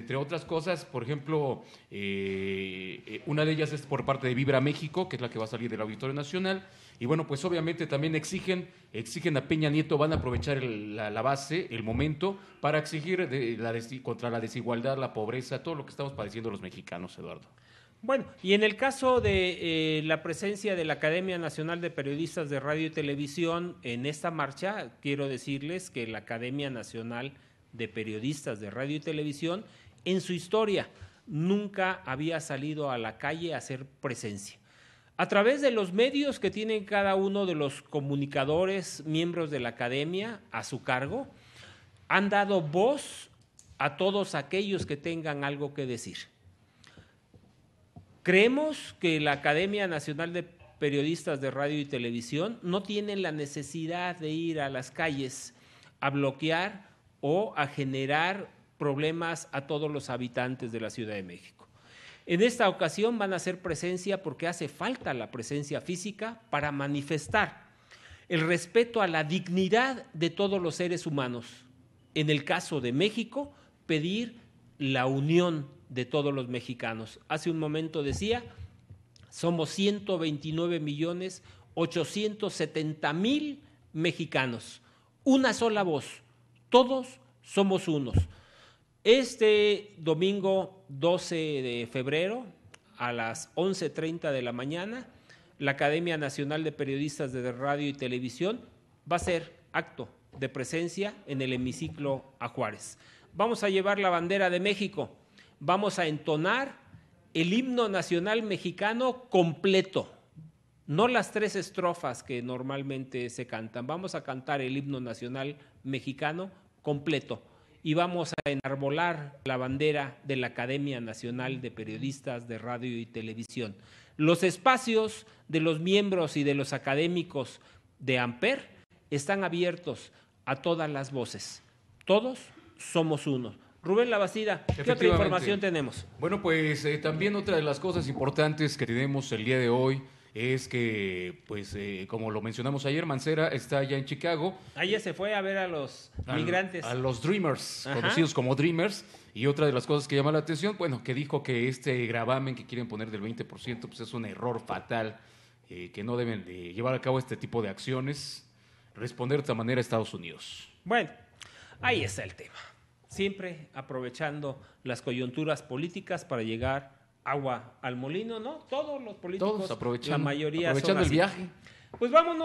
Entre otras cosas, por ejemplo, eh, eh, una de ellas es por parte de Vibra México, que es la que va a salir del Auditorio Nacional. Y bueno, pues obviamente también exigen, exigen a Peña Nieto, van a aprovechar la, base, el momento, para exigir contra la desigualdad, la pobreza, todo lo que estamos padeciendo los mexicanos, Eduardo. Bueno, y en el caso de eh, la presencia de la Academia Nacional de Periodistas de Radio y Televisión en esta marcha, quiero decirles que la Academia Nacional de Periodistas de Radio y Televisión en su historia nunca había salido a la calle a hacer presencia. A través de los medios que tienen cada uno de los comunicadores, miembros de la academia a su cargo, han dado voz a todos aquellos que tengan algo que decir. Creemos que la Academia Nacional de Periodistas de Radio y Televisión no tiene la necesidad de ir a las calles a bloquear o a generar problemas a todos los habitantes de la Ciudad de México. En esta ocasión van a hacer presencia porque hace falta la presencia física para manifestar el respeto a la dignidad de todos los seres humanos. En el caso de México, pedir la unión de todos los mexicanos. Hace un momento decía, somos 129 millones mil mexicanos. Una sola voz. Todos somos unos. Este domingo 12 de febrero a las 11.30 de la mañana, la Academia Nacional de Periodistas de Radio y Televisión va a ser acto de presencia en el hemiciclo a Vamos a llevar la bandera de México, vamos a entonar el himno nacional mexicano completo, no las tres estrofas que normalmente se cantan, vamos a cantar el himno nacional mexicano completo y vamos a enarbolar la bandera de la Academia Nacional de Periodistas de Radio y Televisión. Los espacios de los miembros y de los académicos de Amper están abiertos a todas las voces. Todos somos uno. Rubén Lavacida, ¿qué otra información tenemos? Bueno, pues eh, también otra de las cosas importantes que tenemos el día de hoy es que, pues, eh, como lo mencionamos ayer, Mancera está allá en Chicago. Ayer se fue a ver a los migrantes. A los Dreamers, conocidos como Dreamers. Y otra de las cosas que llama la atención, bueno, que dijo que este gravamen que quieren poner del 20%, pues es un error fatal, eh, que no deben de llevar a cabo este tipo de acciones, responder de esta manera a Estados Unidos. Bueno, ahí está el tema. Siempre aprovechando las coyunturas políticas para llegar agua al molino, ¿no? Todos los políticos, Todos aprovechando, la mayoría son así. el viaje. Pues vámonos.